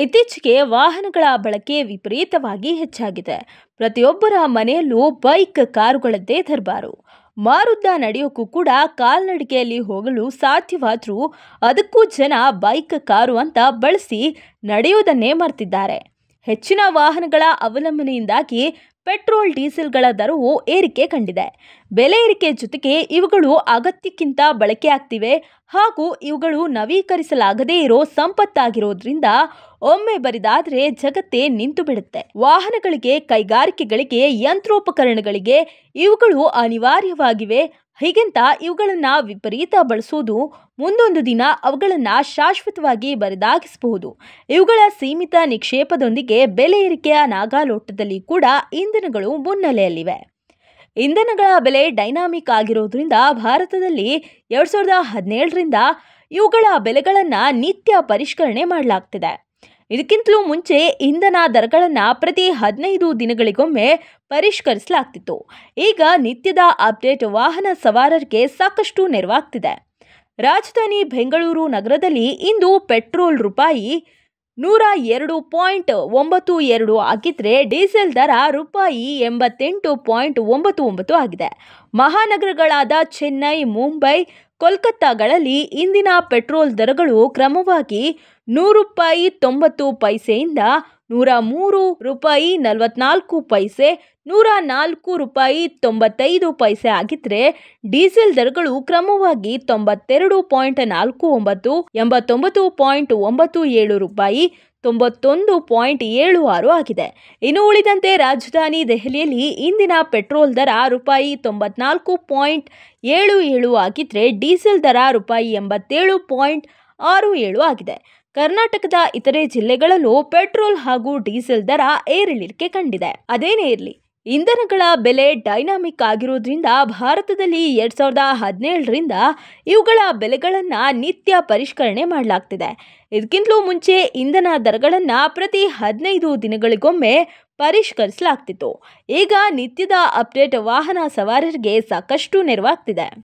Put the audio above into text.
ಇತ್ತೀಚೆಗೆ ವಾಹನಗಳ ಬಳಕೆ ವಿಪರೀತವಾಗಿ ಹೆಚ್ಚಾಗಿದೆ ಪ್ರತಿಯೊಬ್ಬರ ಮನೆಯಲ್ಲೂ ಬೈಕ್ ಕಾರುಗಳದ್ದೇ ದರ್ಬಾರು ಮಾರುದ್ದ ನಡೆಯೋಕ್ಕೂ ಕೂಡ ಕಾಲ್ನಡಿಗೆಯಲ್ಲಿ ಹೋಗಲು ಸಾಧ್ಯವಾದರೂ ಅದಕ್ಕೂ ಜನ ಬೈಕ್ ಕಾರು ಅಂತ ಬಳಸಿ ನಡೆಯೋದನ್ನೇ ಮರ್ತಿದ್ದಾರೆ ಹೆಚ್ಚಿನ ವಾಹನಗಳ ಅವಲಂಬನೆಯಿಂದಾಗಿ ಪೆಟ್ರೋಲ್ ಡೀಸೆಲ್ಗಳ ದರವು ಏರಿಕೆ ಕಂಡಿದೆ ಬೆಲೆ ಏರಿಕೆ ಜೊತೆಗೆ ಇವುಗಳು ಅಗತ್ಯಕ್ಕಿಂತ ಬಳಕೆಯಾಗ್ತಿವೆ ಹಾಗೂ ಇವುಗಳು ನವೀಕರಿಸಲಾಗದೇ ಇರೋ ಸಂಪತ್ತಾಗಿರೋದ್ರಿಂದ ಒಮ್ಮೆ ಬರಿದಾದರೆ ಜಗತ್ತೇ ನಿಂತು ಬಿಡುತ್ತೆ ವಾಹನಗಳಿಗೆ ಕೈಗಾರಿಕೆಗಳಿಗೆ ಯಂತ್ರೋಪಕರಣಗಳಿಗೆ ಇವುಗಳು ಅನಿವಾರ್ಯವಾಗಿವೆ ಹೀಗೆಂತ ಇವುಗಳನ್ನು ವಿಪರೀತ ಬಳಸೋದು ಮುಂದೊಂದು ದಿನ ಅವುಗಳನ್ನು ಶಾಶ್ವತವಾಗಿ ಬರಿದಾಗಿಸಬಹುದು ಇವುಗಳ ಸೀಮಿತ ನಿಕ್ಷೇಪದೊಂದಿಗೆ ಬೆಲೆ ಏರಿಕೆಯ ನಾಗಾಲೋಟದಲ್ಲಿ ಕೂಡ ಇಂಧನಗಳು ಮುನ್ನೆಲೆಯಲ್ಲಿವೆ ಇಂಧನಗಳ ಬೆಲೆ ಡೈನಾಮಿಕ್ ಆಗಿರೋದ್ರಿಂದ ಭಾರತದಲ್ಲಿ ಎರಡು ಸಾವಿರದ ಹದಿನೇಳರಿಂದ ಇವುಗಳ ಬೆಲೆಗಳನ್ನು ನಿತ್ಯ ಪರಿಷ್ಕರಣೆ ಮಾಡಲಾಗ್ತಿದೆ ಇದಕ್ಕಿಂತಲೂ ಮುಂಚೆ ಇಂಧನ ದರಗಳನ್ನು ಪ್ರತಿ ಹದಿನೈದು ದಿನಗಳಿಗೊಮ್ಮೆ ಪರಿಷ್ಕರಿಸಲಾಗ್ತಿತ್ತು ಈಗ ನಿತ್ಯದ ಅಪ್ಡೇಟ್ ವಾಹನ ಸವಾರರಿಗೆ ಸಾಕಷ್ಟು ನೆರವಾಗ್ತಿದೆ ರಾಜಧಾನಿ ಬೆಂಗಳೂರು ನಗರದಲ್ಲಿ ಇಂದು ಪೆಟ್ರೋಲ್ ರೂಪಾಯಿ ನೂರ ಎರಡು ಪಾಯಿಂಟ್ ಒಂಬತ್ತು ಎರಡು ಆಗಿದ್ದರೆ ಡೀಸೆಲ್ ದರ ರೂಪಾಯಿ ಎಂಬತ್ತೆಂಟು ಪಾಯಿಂಟ್ ಒಂಬತ್ತು ಒಂಬತ್ತು ಆಗಿದೆ ಮಹಾನಗರಗಳಾದ ಚೆನ್ನೈ ಮುಂಬೈ ಕೋಲ್ಕತ್ತಾಗಳಲ್ಲಿ ಇಂದಿನ ಪೆಟ್ರೋಲ್ ದರಗಳು ಕ್ರಮವಾಗಿ ನೂರು ರೂಪಾಯಿ ತೊಂಬತ್ತು ಪೈಸೆಯಿಂದ ನೂರ ಮೂರು ರೂಪಾಯಿ ನಲವತ್ನಾಲ್ಕು ಪೈಸೆ ನೂರ ನಾಲ್ಕು ರೂಪಾಯಿ ತೊಂಬತ್ತೈದು ಪೈಸೆ ಆಗಿದ್ರೆ ಡೀಸೆಲ್ ದರಗಳು ಕ್ರಮವಾಗಿ ತೊಂಬತ್ತೆರಡು ಪಾಯಿಂಟ್ ನಾಲ್ಕು ಒಂಬತ್ತು ಎಂಬತ್ತೊಂಬತ್ತು ಪಾಯಿಂಟ್ ಒಂಬತ್ತು ಏಳು ರೂಪಾಯಿ ತೊಂಬತ್ತೊಂದು ಪಾಯಿಂಟ್ ಏಳು ಆರು ಆಗಿದೆ ಇನ್ನು ಉಳಿದಂತೆ ರಾಜಧಾನಿ ದೆಹಲಿಯಲ್ಲಿ ಇಂದಿನ ಪೆಟ್ರೋಲ್ ದರ ರೂಪಾಯಿ ತೊಂಬತ್ನಾಲ್ಕು ಪಾಯಿಂಟ್ ಏಳು ಏಳು ಆಗಿದ್ರೆ ಡೀಸೆಲ್ ದರ ರೂಪಾಯಿ ಎಂಬತ್ತೇಳು ಪಾಯಿಂಟ್ ಆರು ಏಳು ಆಗಿದೆ ಕರ್ನಾಟಕದ ಇತರೆ ಜಿಲ್ಲೆಗಳಲ್ಲೂ ಪೆಟ್ರೋಲ್ ಹಾಗೂ ಡೀಸೆಲ್ ದರ ಏರಿಳಿಕೆ ಕಂಡಿದೆ ಅದೇನೇ ಇರಲಿ ಇಂಧನಗಳ ಬೆಲೆ ಡೈನಾಮಿಕ್ ಆಗಿರೋದ್ರಿಂದ ಭಾರತದಲ್ಲಿ ಎರಡು ಸಾವಿರದ ಹದಿನೇಳರಿಂದ ಇವುಗಳ ಬೆಲೆಗಳನ್ನು ನಿತ್ಯ ಪರಿಷ್ಕರಣೆ ಮಾಡಲಾಗ್ತಿದೆ ಇದಕ್ಕಿಂತಲೂ ಮುಂಚೆ ಇಂಧನ ದರಗಳನ್ನು ಪ್ರತಿ ಹದಿನೈದು ದಿನಗಳಿಗೊಮ್ಮೆ ಪರಿಷ್ಕರಿಸಲಾಗ್ತಿತ್ತು ಈಗ ನಿತ್ಯದ ಅಪ್ಡೇಟ್ ವಾಹನ ಸವಾರರಿಗೆ ಸಾಕಷ್ಟು ನೆರವಾಗ್ತಿದೆ